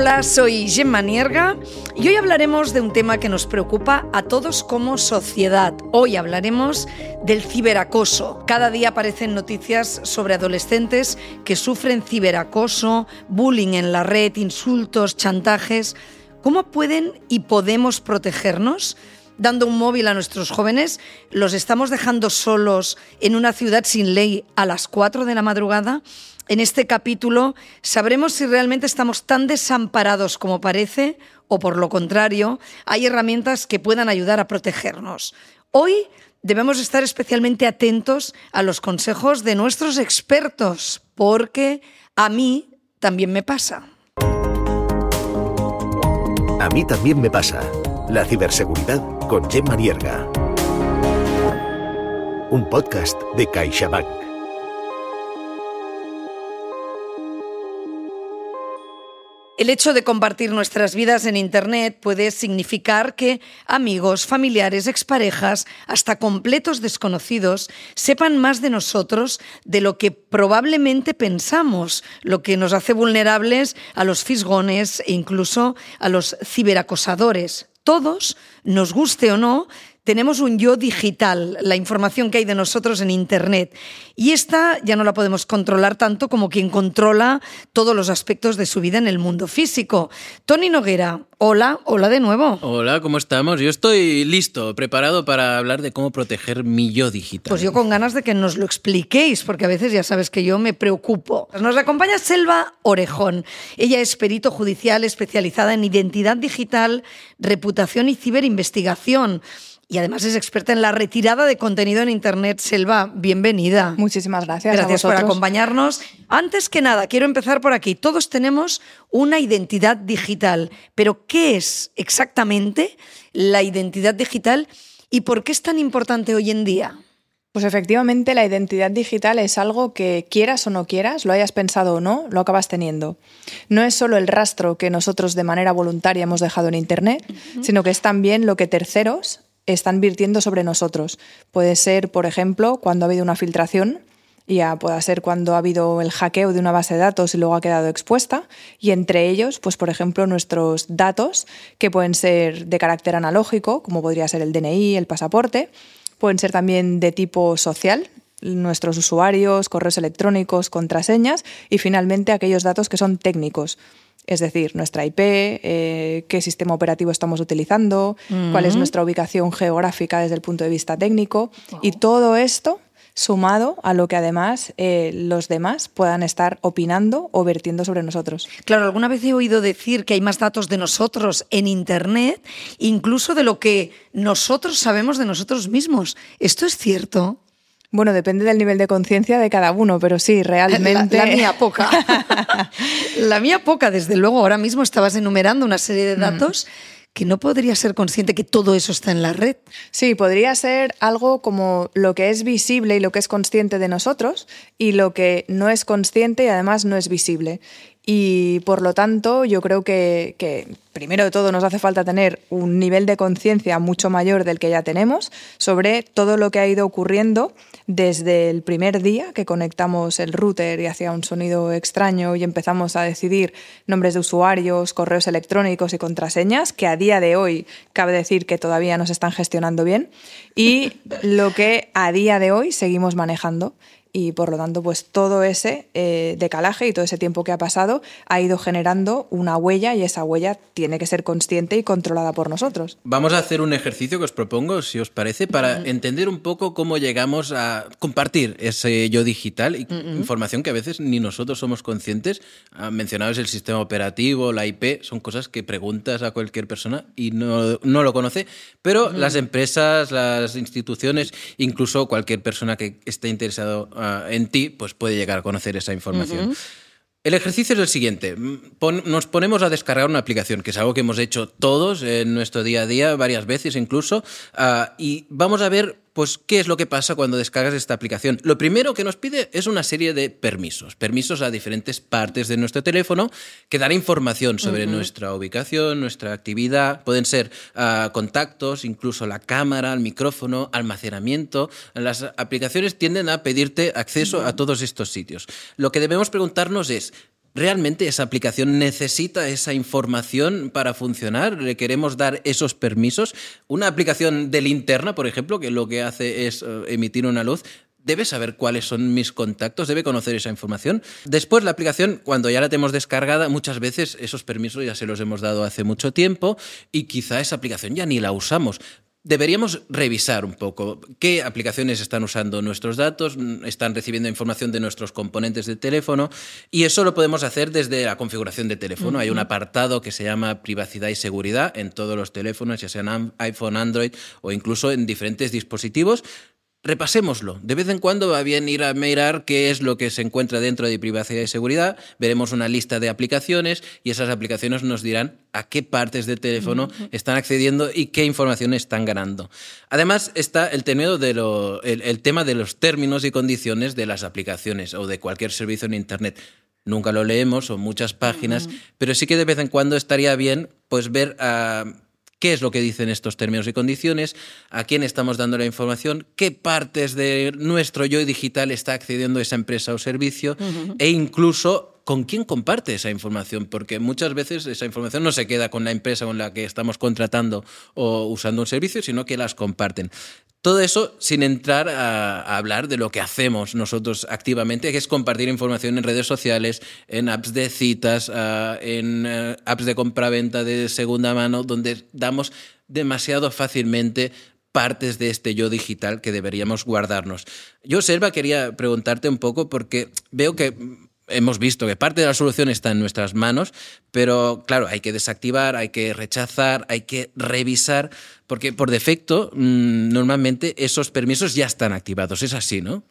Hola, soy Gemma Nierga y hoy hablaremos de un tema que nos preocupa a todos como sociedad. Hoy hablaremos del ciberacoso. Cada día aparecen noticias sobre adolescentes que sufren ciberacoso, bullying en la red, insultos, chantajes. ¿Cómo pueden y podemos protegernos? dando un móvil a nuestros jóvenes, los estamos dejando solos en una ciudad sin ley a las 4 de la madrugada. En este capítulo sabremos si realmente estamos tan desamparados como parece o por lo contrario, hay herramientas que puedan ayudar a protegernos. Hoy debemos estar especialmente atentos a los consejos de nuestros expertos, porque a mí también me pasa. A mí también me pasa. La ciberseguridad con Gemma Nierga. Un podcast de CaixaBank. El hecho de compartir nuestras vidas en Internet puede significar que amigos, familiares, exparejas, hasta completos desconocidos, sepan más de nosotros de lo que probablemente pensamos, lo que nos hace vulnerables a los fisgones e incluso a los ciberacosadores todos, nos guste o no, tenemos un yo digital, la información que hay de nosotros en Internet. Y esta ya no la podemos controlar tanto como quien controla todos los aspectos de su vida en el mundo físico. Tony Noguera, hola, hola de nuevo. Hola, ¿cómo estamos? Yo estoy listo, preparado para hablar de cómo proteger mi yo digital. Pues yo con ganas de que nos lo expliquéis, porque a veces ya sabes que yo me preocupo. Nos acompaña Selva Orejón. Ella es perito judicial especializada en identidad digital, reputación y ciberinvestigación y además es experta en la retirada de contenido en Internet. Selva, bienvenida. Muchísimas gracias. Gracias por acompañarnos. Antes que nada, quiero empezar por aquí. Todos tenemos una identidad digital, pero ¿qué es exactamente la identidad digital y por qué es tan importante hoy en día? Pues efectivamente la identidad digital es algo que quieras o no quieras, lo hayas pensado o no, lo acabas teniendo. No es solo el rastro que nosotros de manera voluntaria hemos dejado en Internet, sino que es también lo que terceros están virtiendo sobre nosotros. Puede ser, por ejemplo, cuando ha habido una filtración, ya puede ser cuando ha habido el hackeo de una base de datos y luego ha quedado expuesta, y entre ellos, pues por ejemplo, nuestros datos, que pueden ser de carácter analógico, como podría ser el DNI, el pasaporte, pueden ser también de tipo social, nuestros usuarios, correos electrónicos, contraseñas, y finalmente aquellos datos que son técnicos es decir, nuestra IP, eh, qué sistema operativo estamos utilizando, cuál es nuestra ubicación geográfica desde el punto de vista técnico y todo esto sumado a lo que además eh, los demás puedan estar opinando o vertiendo sobre nosotros. Claro, alguna vez he oído decir que hay más datos de nosotros en Internet, incluso de lo que nosotros sabemos de nosotros mismos. ¿Esto es cierto? Bueno, depende del nivel de conciencia de cada uno, pero sí, realmente. La, mía poca. la mía poca, desde luego. Ahora mismo estabas enumerando una serie de mm. datos. que no podría ser consciente que todo eso está en la red. Sí, podría ser algo como lo que es visible y lo que es consciente de nosotros y lo que no es consciente y además no es visible. Y por lo tanto, yo creo que, primero de todo nos hace falta tener un nivel de conciencia mucho mayor del que ya tenemos sobre todo lo que ha ido ocurriendo desde el primer día que conectamos el router y hacía un sonido extraño y empezamos a decidir nombres de usuarios, correos electrónicos y contraseñas, que a día de hoy cabe decir que todavía nos están gestionando bien, y lo que a día de hoy seguimos manejando y por lo tanto pues todo ese eh, decalaje y todo ese tiempo que ha pasado ha ido generando una huella y esa huella tiene que ser consciente y controlada por nosotros. Vamos a hacer un ejercicio que os propongo, si os parece, para entender un poco cómo llegamos a compartir ese yo digital y información que a veces ni nosotros somos conscientes. Ah, Mencionabas el sistema operativo, la IP, son cosas que preguntas a cualquier persona y no, lo conoce, pero las empresas, las instituciones, incluso cualquier persona que esté interesado Ah, en ti, pues puede llegar a conocer esa información. El ejercicio es el siguiente. nos ponemos a descargar una aplicación, que es algo que hemos hecho todos en nuestro día a día, varias veces incluso, ah, y vamos a ver pues, ¿qué es lo que pasa cuando descargas esta aplicación? Lo primero que nos pide es una serie de permisos, permisos a diferentes partes de nuestro teléfono que dan información sobre nuestra ubicación, nuestra actividad, pueden ser ah, contactos, incluso la cámara, el micrófono, almacenamiento. Las aplicaciones tienden a pedirte acceso a todos estos sitios. Lo que debemos preguntarnos es, ¿Realmente esa aplicación necesita esa información para funcionar? ¿Le queremos dar esos permisos? Una aplicación de linterna, por ejemplo, que lo que hace es eh, emitir una luz, debe saber cuáles son mis contactos, debe conocer esa información. Después la aplicación, cuando ya la tenemos descargada, muchas veces esos permisos ya se los hemos dado hace mucho tiempo y quizá esa aplicación ya ni la usamos. Deberíamos revisar un poco qué aplicaciones están usando nuestros datos, mm, están recibiendo información de nuestros componentes de teléfono y eso lo podemos hacer desde la configuración de teléfono. Hay un apartado que se llama privacidad y seguridad en todos los teléfonos, ya sean iPhone, Android o incluso en diferentes dispositivos. Repasémoslo. De vez en cuando va bien ir a mirar qué es lo que se encuentra dentro de privacidad y seguridad. Veremos una lista de aplicaciones y esas aplicaciones nos dirán a qué partes del teléfono están accediendo y qué información están ganando. Además está el, de el, tema de los términos y condiciones de las aplicaciones o de cualquier servicio en Internet nunca lo leemos, son muchas páginas, pero sí que de vez en cuando estaría bien pues ver a. Ah, qué es lo que dicen estos términos y condiciones, a quién estamos dando la información, qué partes de nuestro yo digital está accediendo a esa empresa o servicio e incluso con quién comparte esa información, porque muchas veces esa información no se queda con la empresa con la que estamos contratando o usando un servicio, sino que las comparten. Todo eso sin entrar a, hablar de lo que hacemos nosotros activamente, que es compartir información en redes sociales, en apps de citas, ah, en eh, apps de compraventa de segunda mano, donde damos demasiado fácilmente partes de este yo digital que deberíamos guardarnos. Yo, Selva, quería preguntarte un poco porque veo que hemos visto que parte de la solución está en nuestras manos, pero claro, hay que desactivar, hay que rechazar, hay que revisar, porque por defecto mm, normalmente esos permisos ya están activados, es así, ¿no?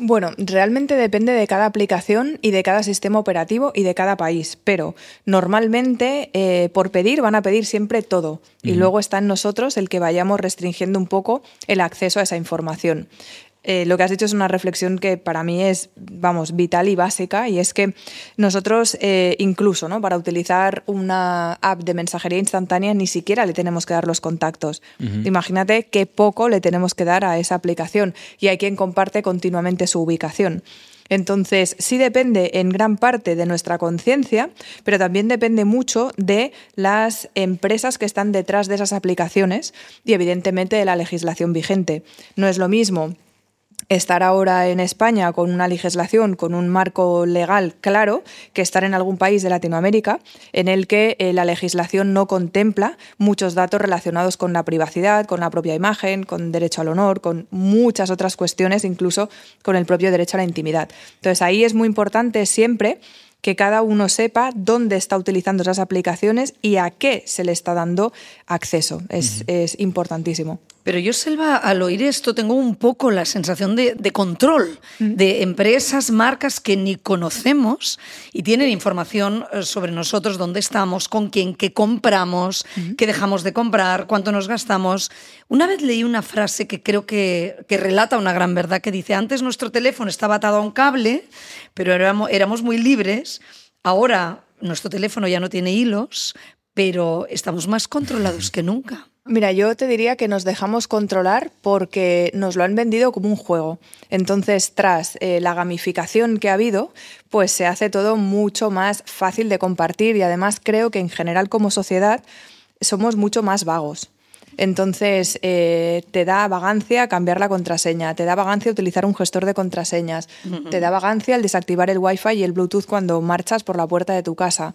Bueno, realmente depende de cada aplicación y de cada sistema operativo y de cada país, pero normalmente eh, por pedir van a pedir siempre todo y luego está en nosotros el que vayamos restringiendo un poco el acceso a esa información. Eh, lo que has dicho es una reflexión que para mí es, vamos, vital y básica, y es que nosotros eh, incluso, ¿no? Para utilizar una app de mensajería instantánea ni siquiera le tenemos que dar los contactos. Imagínate qué poco le tenemos que dar a esa aplicación y hay quien comparte continuamente su ubicación. Entonces, sí depende en gran parte de nuestra conciencia, pero también depende mucho de las empresas que están detrás de esas aplicaciones y evidentemente de la legislación vigente. No es lo mismo estar ahora en España con una legislación, con un marco legal claro, que estar en algún país de Latinoamérica en el que eh, la legislación no contempla muchos datos relacionados con la privacidad, con la propia imagen, con derecho al honor, con muchas otras cuestiones, incluso con el propio derecho a la intimidad. Entonces ahí es muy importante siempre que cada uno sepa dónde está utilizando esas aplicaciones y a qué se le está dando acceso. es importantísimo. Pero yo, Selva, al oír esto tengo un poco la sensación de, control mm. de empresas, marcas que ni conocemos y tienen información eh, sobre nosotros, dónde estamos, con quién, qué compramos, mm. qué dejamos de comprar, cuánto nos gastamos. Una vez leí una frase que creo que, relata una gran verdad que dice, antes nuestro teléfono estaba atado a un cable, pero éramos, éramos muy libres. Ahora nuestro teléfono ya no tiene hilos, pero estamos más controlados que nunca. Mira, yo te diría que nos dejamos controlar porque nos lo han vendido como un juego. Entonces, tras eh, la gamificación que ha habido, pues se hace todo mucho más fácil de compartir y además creo que en general como sociedad somos mucho más vagos. Entonces, eh, te da vagancia cambiar la contraseña, te da vagancia utilizar un gestor de contraseñas, te da vagancia el desactivar el Wi-Fi y el Bluetooth cuando marchas por la puerta de tu casa.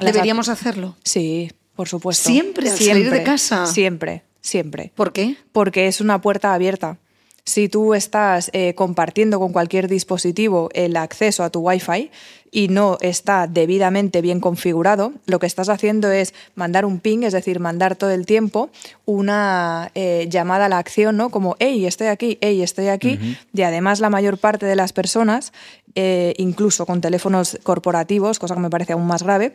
¿Deberíamos hacerlo? Sí, por supuesto. Siempre salir de casa. Siempre, siempre. ¿Por qué? Porque es una puerta abierta. Si tú estás eh, compartiendo con cualquier dispositivo el acceso a tu Wi-Fi y no está debidamente bien configurado, lo que estás haciendo es mandar un ping, es decir, mandar todo el tiempo una eh, llamada a la acción, ¿no? Como, hey, estoy aquí, hey, estoy aquí. Y además la mayor parte de las personas, eh, incluso con teléfonos corporativos, cosa que me parece aún más grave,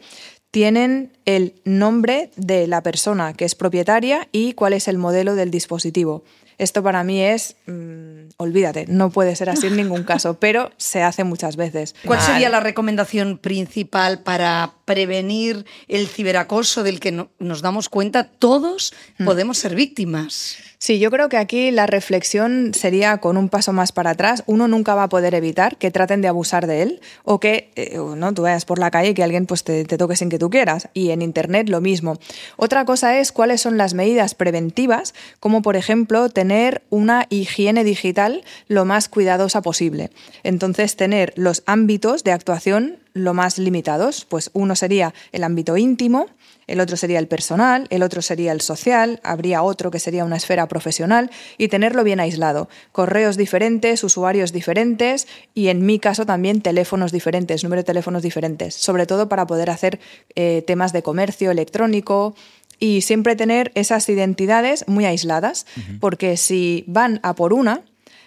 tienen el nombre de la persona que es propietaria y cuál es el modelo del dispositivo. Esto para mí es, mm, olvídate, no puede ser así en ningún caso, pero se hace muchas veces. ¿Cuál sería la recomendación principal para prevenir el ciberacoso del que nos damos cuenta todos mm. podemos ser víctimas? Sí, yo creo que aquí la reflexión sería con un paso más para atrás. Uno nunca va a poder evitar que traten de abusar de él o que eh, no tú vayas por la calle y que alguien pues, te, te toque sin que tú quieras. Y en Internet lo mismo. Otra cosa es cuáles son las medidas preventivas, como por ejemplo tener una higiene digital lo más cuidadosa posible. Entonces, tener los ámbitos de actuación lo más limitados. Pues uno sería el ámbito íntimo, el otro sería el personal, el otro sería el social, habría otro que sería una esfera profesional y tenerlo bien aislado. Correos diferentes, usuarios diferentes y en mi caso también teléfonos diferentes, número de teléfonos diferentes, sobre todo para poder hacer eh, temas de comercio electrónico, y siempre tener esas identidades muy aisladas, porque si van a por una,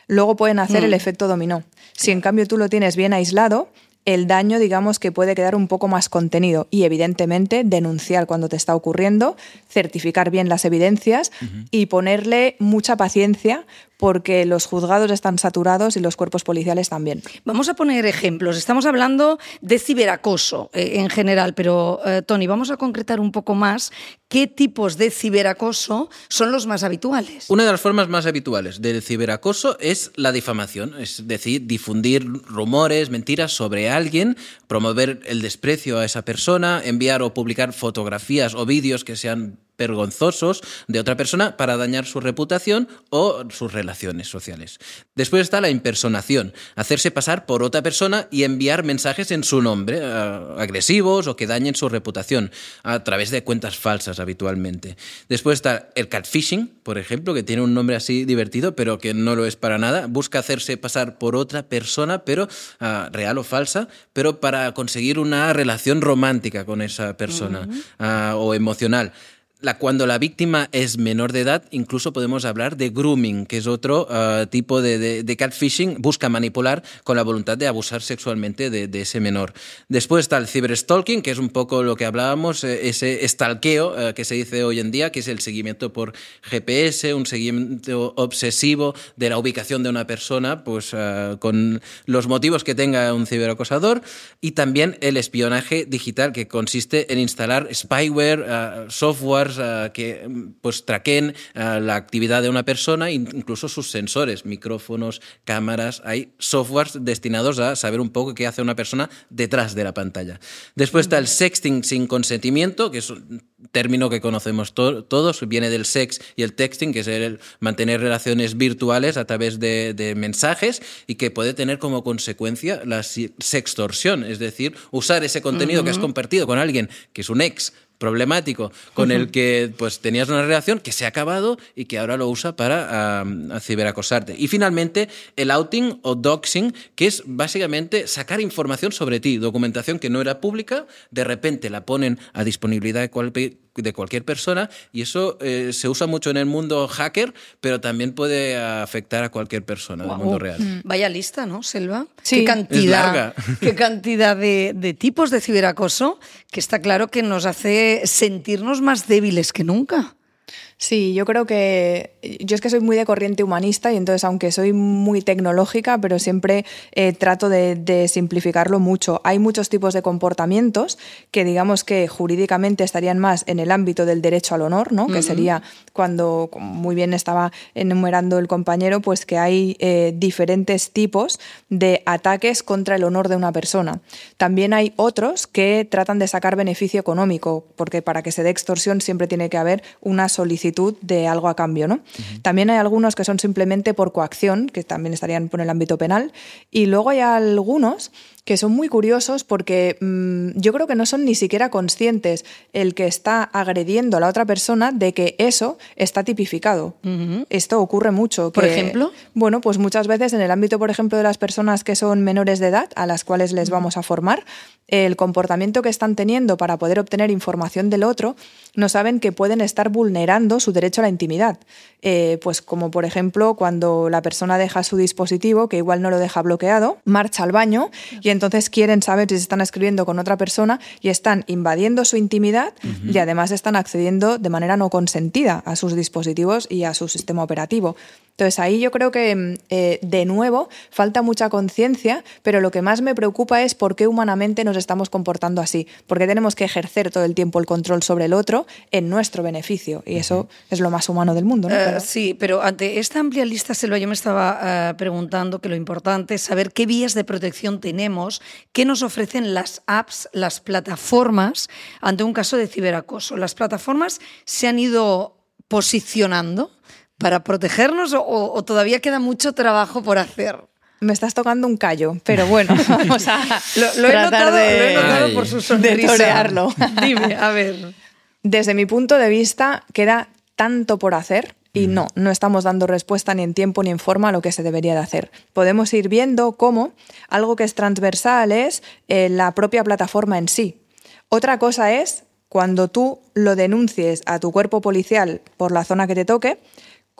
luego pueden hacer el mm. efecto dominó. Si en cambio tú lo tienes bien aislado, el daño, digamos, que puede quedar un poco más contenido. Y evidentemente, denunciar cuando te está ocurriendo, certificar bien las evidencias y ponerle mucha paciencia, porque los juzgados están saturados y los cuerpos policiales también. Vamos a poner ejemplos. Estamos hablando de ciberacoso eh, en general, pero eh, Tony, vamos a concretar un poco más qué tipos de ciberacoso son los más habituales. Una de las formas más habituales de ciberacoso es la difamación, es decir, difundir rumores, mentiras sobre alguien, promover el desprecio a esa persona, enviar o publicar fotografías o vídeos que sean vergonzosos de otra persona para dañar su reputación o sus relaciones sociales. Después está la impersonación, hacerse pasar por otra persona y enviar mensajes en su nombre, eh, agresivos o que dañen su reputación, a través de cuentas falsas habitualmente. Después está el catfishing, por ejemplo, que tiene un nombre así divertido, pero que no lo es para nada. Busca hacerse pasar por otra persona, pero ah, real o falsa, pero para conseguir una relación romántica con esa persona ah, o emocional cuando la víctima es menor de edad, incluso podemos hablar de grooming, que es otro eh, tipo de, catfishing, busca manipular con la voluntad de abusar sexualmente de, ese menor. Después está el ciberstalking, que es un poco lo que hablábamos, eh, ese estalqueo eh, que se dice hoy en día, que es el seguimiento por GPS, un seguimiento obsesivo de la ubicación de una persona, pues con los motivos que tenga un ciberacosador, y también el espionaje digital, que consiste en instalar spyware, software, eh, que mm, pues, traquen eh, la actividad de una persona, incluso sus sensores, micrófonos, cámaras. Hay softwares destinados a saber un poco qué hace una persona detrás de la pantalla. Después está el sexting sin consentimiento, que es un término que conocemos todos, viene del sex y el texting, que es el mantener relaciones virtuales a través de, mensajes y que puede tener como consecuencia la sextorsión, es decir, usar ese contenido que has compartido con alguien que es un ex problemático, con el que pues tenías una relación que se ha acabado y que ahora lo usa para ciberacosarte. Y finalmente, el outing o doxing, que es básicamente sacar información sobre ti, documentación que no era pública, de repente la ponen a disponibilidad de cualquier de cualquier persona y eso eh, se usa mucho en el mundo hacker, pero también puede afectar a cualquier persona del mundo real. Mm, vaya lista, ¿no, Selva? Sí. Qué cantidad, qué cantidad de, de tipos de ciberacoso que está claro que nos hace sentirnos más débiles que nunca. Sí, yo creo que yo es que soy muy de corriente humanista y entonces aunque soy muy tecnológica, pero siempre eh, trato de, simplificarlo mucho. Hay muchos tipos de comportamientos que digamos que jurídicamente estarían más en el ámbito del derecho al honor, ¿no? Que sería cuando muy bien estaba enumerando el compañero, pues que hay eh, diferentes tipos de ataques contra el honor de una persona. También hay otros que tratan de sacar beneficio económico, porque para que se dé extorsión siempre tiene que haber una solicitud de algo a cambio. ¿no? También hay algunos que son simplemente por coacción, que también estarían por el ámbito penal, y luego hay algunos que son muy curiosos porque mm, yo creo que no son ni siquiera conscientes el que está agrediendo a la otra persona de que eso está tipificado. Esto ocurre mucho. por ejemplo. Bueno, pues muchas veces en el ámbito, por ejemplo, de las personas que son menores de edad, a las cuales les vamos a formar, el comportamiento que están teniendo para poder obtener información del otro, no saben que pueden estar vulnerando su derecho a la intimidad. Eh, pues como por ejemplo cuando la persona deja su dispositivo, que igual no lo deja bloqueado, marcha al baño y entonces quieren saber si se están escribiendo con otra persona y están invadiendo su intimidad y además están accediendo de manera no consentida a sus dispositivos y a su sistema operativo. Entonces ahí yo creo que, eh, de nuevo, falta mucha conciencia, pero lo que más me preocupa es por qué humanamente nos estamos comportando así, porque tenemos que ejercer todo el tiempo el control sobre el otro en nuestro beneficio, y eso es lo más humano del mundo. Eh, sí, pero ante esta amplia lista, Selva, yo me estaba eh, preguntando que lo importante es saber qué vías de protección tenemos, qué nos ofrecen las apps, las plataformas ante un caso de ciberacoso. Las plataformas se han ido posicionando para protegernos o, todavía queda mucho trabajo por hacer? Me estás tocando un callo, pero bueno, vamos a lo, he notado, por su sonrisa. Dime, a ver. Desde mi punto de vista, queda tanto por hacer y mm. no, no estamos dando respuesta ni en tiempo ni en forma a lo que se debería de hacer. Podemos ir viendo cómo algo que es transversal es eh, la propia plataforma en sí. Otra cosa es cuando tú lo denuncies a tu cuerpo policial por la zona que te toque,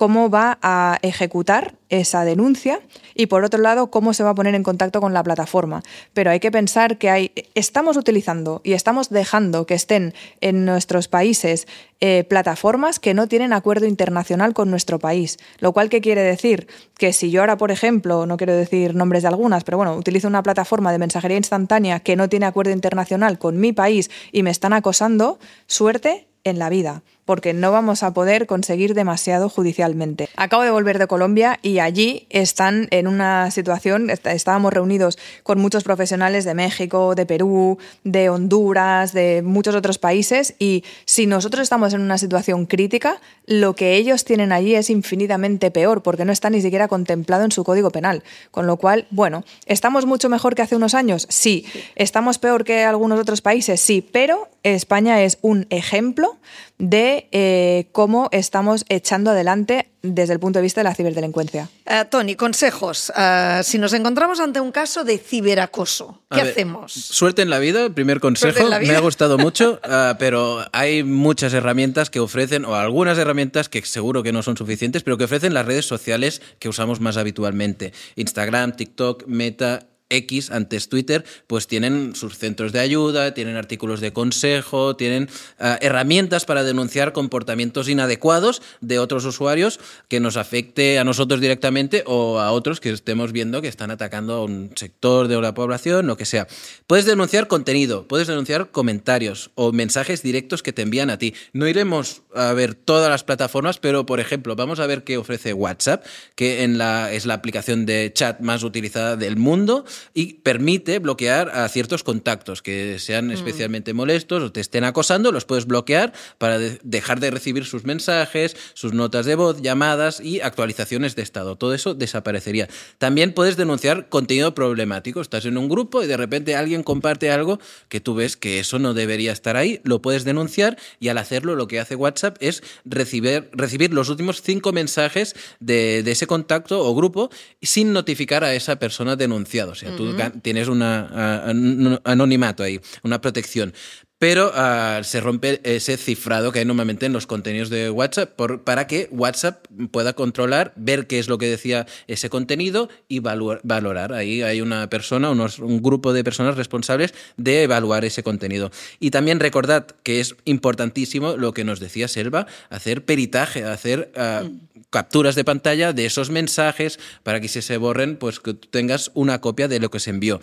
cómo va a ejecutar esa denuncia y por otro lado cómo se va a poner en contacto con la plataforma. Pero hay que pensar que estamos utilizando y estamos dejando que estén en nuestros países eh, plataformas que no tienen acuerdo internacional con nuestro país. Lo cual, ¿qué quiere decir? Que si yo ahora, por ejemplo, no quiero decir nombres de algunas, pero bueno, utilizo una plataforma de mensajería instantánea que no tiene acuerdo internacional con mi país y me están acosando, suerte en la vida porque no vamos a poder conseguir demasiado judicialmente. Acabo de volver de Colombia y allí están en una situación, estábamos reunidos con muchos profesionales de México, de Perú, de Honduras, de muchos otros países y si nosotros estamos en una situación crítica, lo que ellos tienen allí es infinitamente peor porque no está ni siquiera contemplado en su código penal. Con lo cual, bueno, ¿estamos mucho mejor que hace unos años? Sí. ¿Estamos peor que algunos otros países? Sí, pero España es un ejemplo de eh, cómo estamos echando adelante desde el punto de vista de la ciberdelincuencia. Eh, Tony, consejos. Eh, si nos encontramos ante un caso de ciberacoso, ¿qué hacemos? suerte en la vida, primer consejo. Me ha gustado mucho, pero hay muchas herramientas que ofrecen, o algunas herramientas que seguro que no son suficientes, pero que ofrecen las redes sociales que usamos más habitualmente. Instagram, TikTok, Meta, X, antes Twitter, pues tienen sus centros de ayuda, tienen artículos de consejo, tienen eh, herramientas para denunciar comportamientos inadecuados de otros usuarios que nos afecte a nosotros directamente o a otros que estemos viendo que están atacando a un sector de la población, lo que sea. Puedes denunciar contenido, puedes denunciar comentarios o mensajes directos que te envían a ti. No iremos a ver todas las plataformas, pero por ejemplo, vamos a ver qué ofrece WhatsApp, que en la, es la aplicación de chat más utilizada del mundo y permite bloquear a ciertos contactos que sean mm. especialmente molestos o te estén acosando, los puedes bloquear para dejar de recibir sus mensajes, sus notas de voz, llamadas y actualizaciones de estado. Todo eso desaparecería. También puedes denunciar contenido problemático. Estás en un grupo y de repente alguien comparte algo que tú ves que eso no debería estar ahí, lo puedes denunciar y al hacerlo lo que hace WhatsApp es recibir, recibir los últimos cinco mensajes de, de ese contacto o grupo sin notificar a esa persona denunciada tú tienes un anonimato ahí, una protección pero ah, se rompe ese cifrado que hay normalmente en los contenidos de WhatsApp para que WhatsApp pueda controlar, ver qué es lo que decía ese contenido y valorar. Ahí hay una persona, unos, un grupo de personas responsables de evaluar ese contenido. Y también recordad que es importantísimo lo que nos decía Selva, hacer peritaje, hacer ah, mm. capturas de pantalla de esos mensajes para que si se borren, pues que tengas una copia de lo que se envió.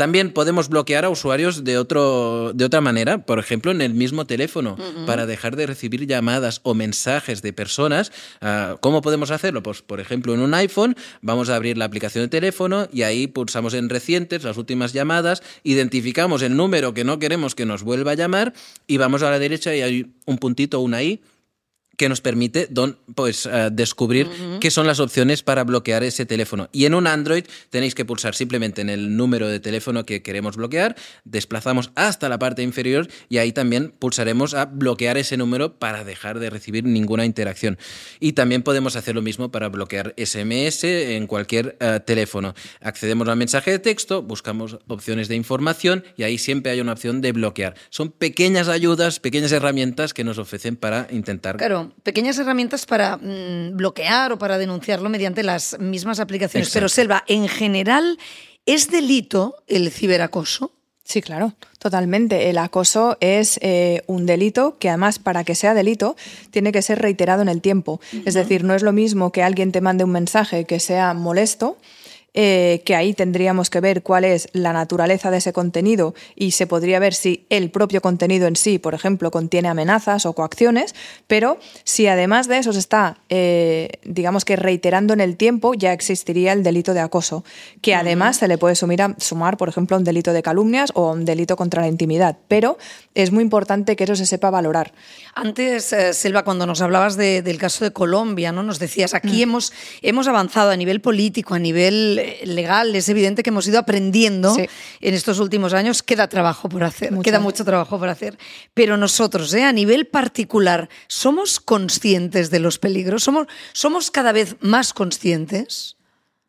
También podemos bloquear a usuarios de, otro, de otra manera, por ejemplo, en el mismo teléfono, para dejar de recibir llamadas o mensajes de personas. Ah, ¿Cómo podemos hacerlo? Pues, por ejemplo, en un iPhone vamos a abrir la aplicación de teléfono y ahí pulsamos en recientes las últimas llamadas, identificamos el número que no queremos que nos vuelva a llamar y vamos a la derecha y hay un puntito, una I que nos permite pues, eh, descubrir qué son las opciones para bloquear ese teléfono. Y en un Android tenéis que pulsar simplemente en el número de teléfono que queremos bloquear, desplazamos hasta la parte inferior y ahí también pulsaremos a bloquear ese número para dejar de recibir ninguna interacción. Y también podemos hacer lo mismo para bloquear SMS en cualquier eh, teléfono. Accedemos al mensaje de texto, buscamos opciones de información y ahí siempre hay una opción de bloquear. Son pequeñas ayudas, pequeñas herramientas que nos ofrecen para intentar pequeñas herramientas para mm, bloquear o para denunciarlo mediante las mismas aplicaciones. Pero Selva, en general, ¿es delito el ciberacoso? Sí, claro, totalmente. El acoso es eh, un delito que además para que sea delito tiene que ser reiterado en el tiempo. Es decir, no es lo mismo que alguien te mande un mensaje que sea molesto eh, que ahí tendríamos que ver cuál es la naturaleza de ese contenido y se podría ver si el propio contenido en sí, por ejemplo, contiene amenazas o coacciones, pero si además de eso se está, eh, digamos que reiterando en el tiempo, ya existiría el delito de acoso, que además se le puede sumir sumar, por ejemplo, un delito de calumnias o un delito contra la intimidad, pero es muy importante que eso se sepa valorar. Antes, eh, Selva, Silva, cuando nos hablabas del caso de Colombia, ¿no? nos decías, aquí mm. hemos, hemos avanzado a nivel político, a nivel legal es evidente que hemos ido aprendiendo en estos últimos años. Queda trabajo por hacer, queda mucho trabajo por hacer. Pero nosotros, ¿eh? a nivel particular, ¿somos conscientes de los peligros? somos cada vez más conscientes?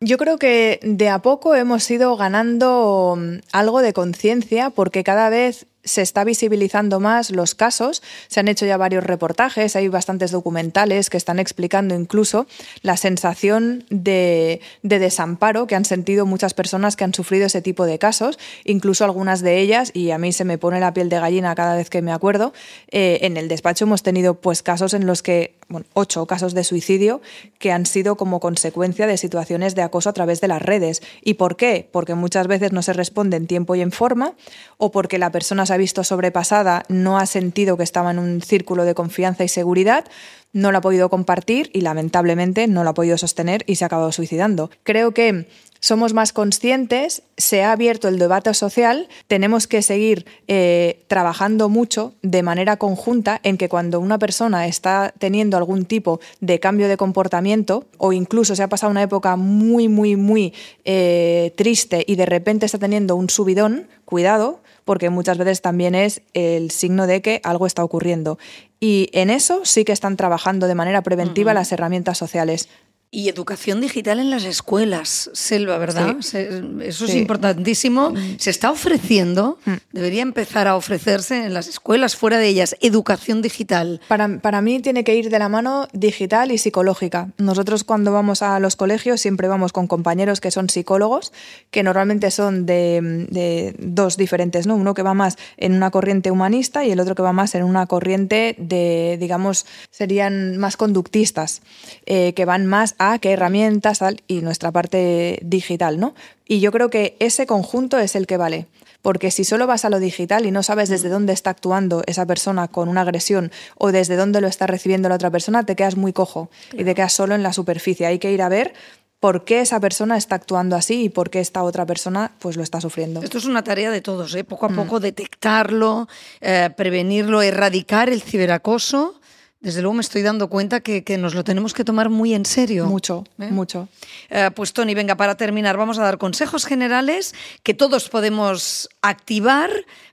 Yo creo que de a poco hemos ido ganando mm, algo de conciencia porque cada vez se está visibilizando más los casos. Se han hecho ya varios reportajes, hay bastantes documentales que están explicando incluso la sensación de, desamparo que han sentido muchas personas que han sufrido ese tipo de casos, incluso algunas de ellas, y a mí se me pone la piel de gallina cada vez que me acuerdo, eh, en el despacho hemos tenido pues casos en los que, bueno, ocho casos de suicidio que han sido como consecuencia de situaciones de acoso a través de las redes. ¿Y por qué? Porque muchas veces no se responde en tiempo y en forma, o porque la persona se ha visto sobrepasada, no ha sentido que estaba en un círculo de confianza y seguridad, no lo ha podido compartir y lamentablemente no lo ha podido sostener y se ha acabado suicidando. Creo que somos más conscientes, se ha abierto el debate social, tenemos que seguir eh, trabajando mucho de manera conjunta en que cuando una persona está teniendo algún tipo de cambio de comportamiento o incluso se ha pasado una época muy, muy, muy eh, triste y de repente está teniendo un subidón, cuidado, porque muchas veces también es el signo de que algo está ocurriendo. Y en eso sí que están trabajando de manera preventiva las herramientas sociales. Y educación digital en las escuelas, Selva, ¿verdad? eso es importantísimo. Mm. Se está ofreciendo, mm. debería empezar a ofrecerse en las escuelas, fuera de ellas, educación digital. Para, mí tiene que ir de la mano digital y psicológica. Nosotros cuando vamos a los colegios siempre vamos con compañeros que son psicólogos, que normalmente son de, dos diferentes, ¿no? Uno que va más en una corriente humanista y el otro que va más en una corriente de, digamos, serían más conductistas, eh, que van más qué herramientas y nuestra parte digital, ¿no? Y yo creo que ese conjunto es el que vale. Porque si solo vas a lo digital y no sabes desde dónde está actuando esa persona con una agresión o desde dónde lo está recibiendo la otra persona, te quedas muy cojo y te quedas solo en la superficie. Hay que ir a ver por qué esa persona está actuando así y por qué esta otra persona pues lo está sufriendo. Esto es una tarea de todos, ¿eh? poco a mm. poco detectarlo, eh, prevenirlo, erradicar el ciberacoso desde luego me estoy dando cuenta que, nos lo tenemos que tomar muy en serio. Mucho, ¿Eh? mucho. Eh, pues Tony, venga, para terminar, vamos a dar consejos generales que todos podemos activar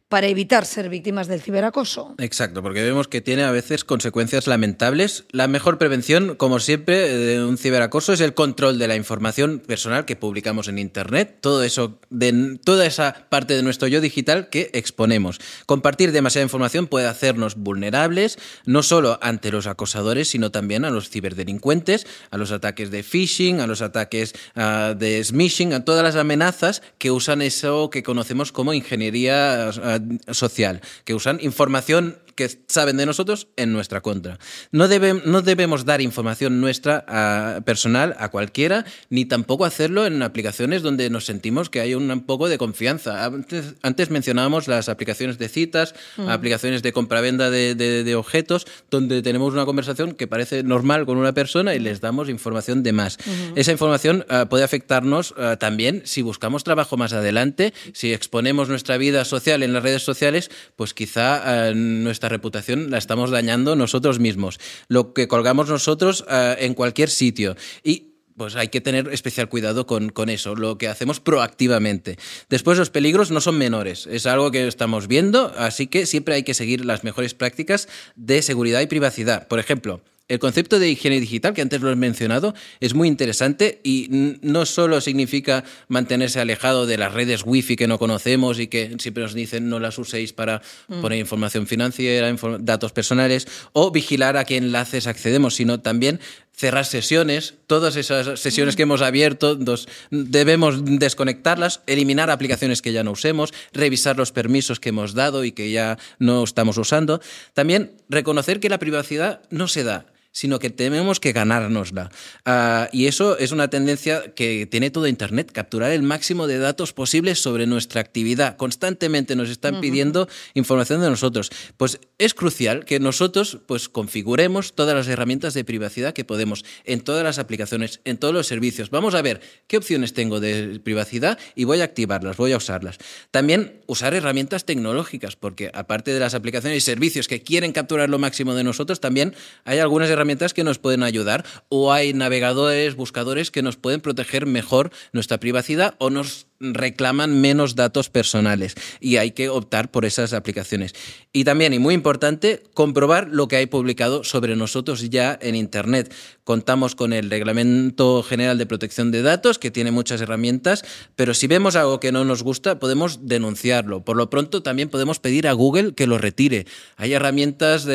para evitar ser víctimas del ciberacoso. Exacto, porque vemos que tiene a veces consecuencias lamentables. La mejor prevención, como siempre, de un ciberacoso es el control de la información personal que publicamos en Internet, todo eso, de, toda esa parte de nuestro yo digital que exponemos. Compartir demasiada información puede hacernos vulnerables, no solo ante los acosadores, sino también a los ciberdelincuentes, a los ataques de phishing, a los ataques ah, de smishing, a todas las amenazas que usan eso que conocemos como ingeniería ah, social, que usan información que saben de nosotros en nuestra contra. No, debe, no debemos dar información nuestra personal a cualquiera, ni tampoco hacerlo en aplicaciones donde nos sentimos que hay un poco de confianza. Antes, antes mencionábamos las aplicaciones de citas, mm. aplicaciones de compra de, de, objetos, donde tenemos una conversación que parece normal con una persona y les damos información de más. Esa información ah, puede afectarnos ah, también si buscamos trabajo más adelante, si exponemos nuestra vida social en las redes sociales, pues quizá ah, nuestra reputación la estamos dañando nosotros mismos. Lo que colgamos nosotros eh, en cualquier sitio. Y pues hay que tener especial cuidado con, con, eso, lo que hacemos proactivamente. Después los peligros no son menores, es algo que estamos viendo, así que siempre hay que seguir las mejores prácticas de seguridad y privacidad. Por ejemplo, el concepto de higiene digital, que antes lo he mencionado, es muy interesante y no solo significa mantenerse alejado de las redes wifi que no conocemos y que siempre nos dicen no las uséis para mm. poner información financiera, datos personales o vigilar a qué enlaces accedemos, sino también cerrar sesiones, todas esas sesiones mm. que hemos abierto, debemos desconectarlas, eliminar aplicaciones que ya no usemos, revisar los permisos que hemos dado y que ya no estamos usando. También reconocer que la privacidad no se da sino que tenemos que ganárnosla. Ah, y eso es una tendencia que tiene todo Internet, capturar el máximo de datos posibles sobre nuestra actividad. Constantemente nos están pidiendo información de nosotros. Pues es crucial que nosotros pues, configuremos todas las herramientas de privacidad que podemos en todas las aplicaciones, en todos los servicios. Vamos a ver qué opciones tengo de privacidad y voy a activarlas, voy a usarlas. También usar herramientas tecnológicas, porque aparte de las aplicaciones y servicios que quieren capturar lo máximo de nosotros, también hay algunas herramientas que nos pueden ayudar o hay navegadores, buscadores que nos pueden proteger mejor nuestra privacidad o nos reclaman menos datos personales y hay que optar por esas aplicaciones. Y también, y muy importante, comprobar lo que hay publicado sobre nosotros ya en Internet. Contamos con el Reglamento General de Protección de Datos, que tiene muchas herramientas, pero si vemos algo que no nos gusta, podemos denunciarlo. Por lo pronto, también podemos pedir a Google que lo retire. Hay herramientas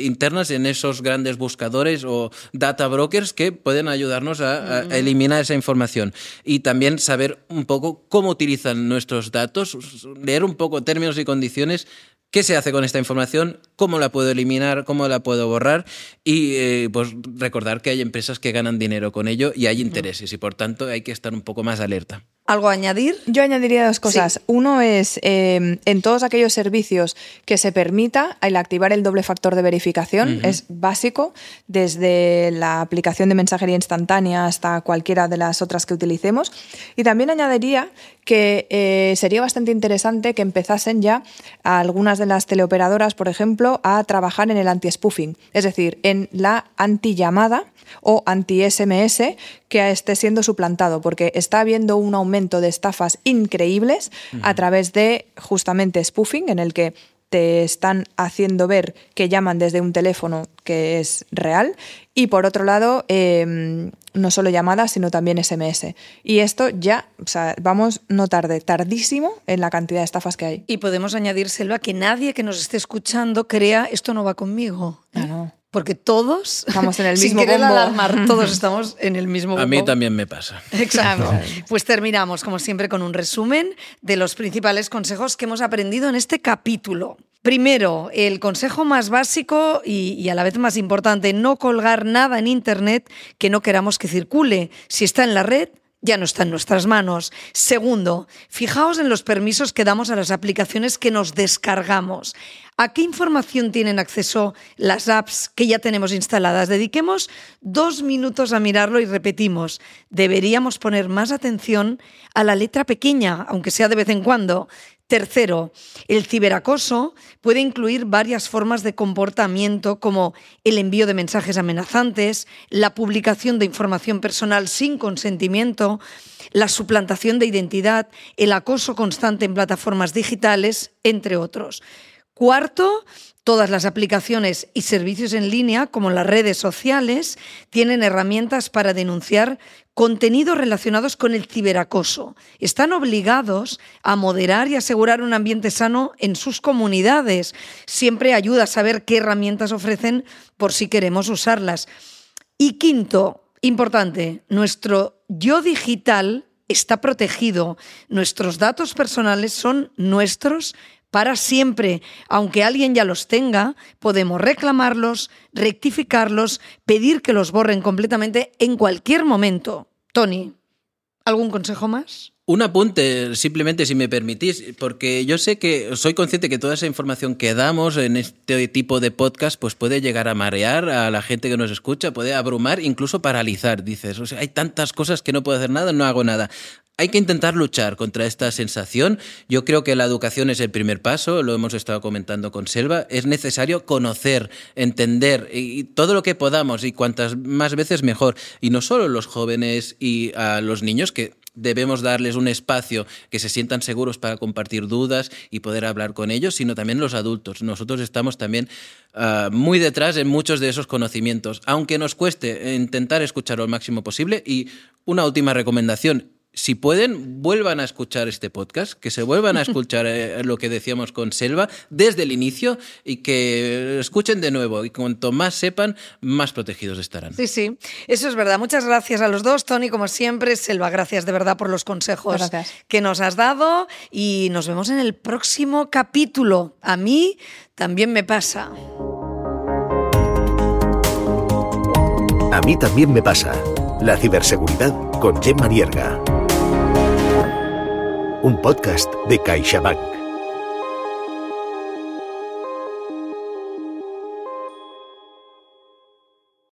internas en esos grandes buscadores o data brokers que pueden ayudarnos a eliminar esa información. Y también saber un poco cómo utilizan nuestros datos, leer un poco términos y condiciones qué se hace con esta información, cómo la puedo eliminar, cómo la puedo borrar y eh, pues recordar que hay empresas que ganan dinero con ello y hay intereses y por tanto hay que estar un poco más alerta. ¿Algo a añadir? Yo añadiría dos cosas. Uno es, em, en todos aquellos servicios que se permita, el activar el doble factor de verificación es básico, desde la aplicación de mensajería instantánea hasta cualquiera de las otras que utilicemos. Y también añadiría que eh, sería bastante interesante que empezasen ya algunas de las teleoperadoras, por ejemplo, a trabajar en el anti-spoofing, es decir, en la anti-llamada o anti-SMS que esté siendo suplantado, porque está habiendo un aumento de estafas increíbles a través de justamente spoofing, en el que te están haciendo ver que llaman desde un teléfono que es real y por otro lado, em, no solo llamadas, sino también SMS. Y esto ya, vamos no tarde, tardísimo en la cantidad de estafas que hay. Y podemos añadírselo a que nadie que nos esté escuchando crea esto no va conmigo. ¿eh? Porque todos estamos en el mismo todos estamos en el mismo. Bombo. A mí también me pasa. Exacto. Pues terminamos como siempre con un resumen de los principales consejos que hemos aprendido en este capítulo. Primero, el consejo más básico y, y, a la vez más importante, no colgar nada en Internet que no queramos que circule. Si está en la red, ya no está en nuestras manos. Segundo, fijaos en los permisos que damos a las aplicaciones que nos descargamos. ¿A qué información tienen acceso las apps que ya tenemos instaladas? Dediquemos dos minutos a mirarlo y repetimos, deberíamos poner más atención a la letra pequeña, aunque sea de vez en cuando. Tercero, el ciberacoso puede incluir varias formas de comportamiento como el envío de mensajes amenazantes, la publicación de información personal sin consentimiento, la suplantación de identidad, el acoso constante en plataformas digitales, entre otros. Cuarto, Todas las aplicaciones y servicios en línea, como las redes sociales, tienen herramientas para denunciar contenidos relacionados con el ciberacoso. Están obligados a moderar y asegurar un ambiente sano en sus comunidades. Siempre ayuda a saber qué herramientas ofrecen por si queremos usarlas. Y quinto, importante, nuestro yo digital está protegido. Nuestros datos personales son nuestros para siempre, aunque alguien ya los tenga, podemos reclamarlos, rectificarlos, pedir que los borren completamente en cualquier momento. Tony, ¿algún consejo más? Un apunte, simplemente si me permitís, porque yo sé que soy consciente que toda esa información que damos en este tipo de podcast pues puede llegar a marear a la gente que nos escucha, puede abrumar, incluso paralizar. Dices, o sea, hay tantas cosas que no puedo hacer nada, no hago nada hay que intentar luchar contra esta sensación. Yo creo que la educación es el primer paso, lo hemos estado comentando con Selva. Es necesario conocer, entender y todo lo que podamos y cuantas más veces mejor. Y no solo los jóvenes y a los niños que debemos darles un espacio que se sientan seguros para compartir dudas y poder hablar con ellos, sino también los adultos. Nosotros estamos también ah, muy detrás en muchos de esos conocimientos, aunque nos cueste eh, intentar escuchar lo máximo posible. Y una última recomendación, si pueden, vuelvan a escuchar este podcast, que se vuelvan a escuchar eh, lo que decíamos con Selva desde el inicio y que escuchen de nuevo. Y cuanto más sepan, más protegidos estarán. Sí, sí, eso es verdad. Muchas gracias a los dos. Tony, como siempre, Selva, gracias de verdad por los consejos que nos has dado y nos vemos en el próximo capítulo. A mí también me pasa. A mí también me pasa. La ciberseguridad con Gemma Nierga un podcast de CaixaBank.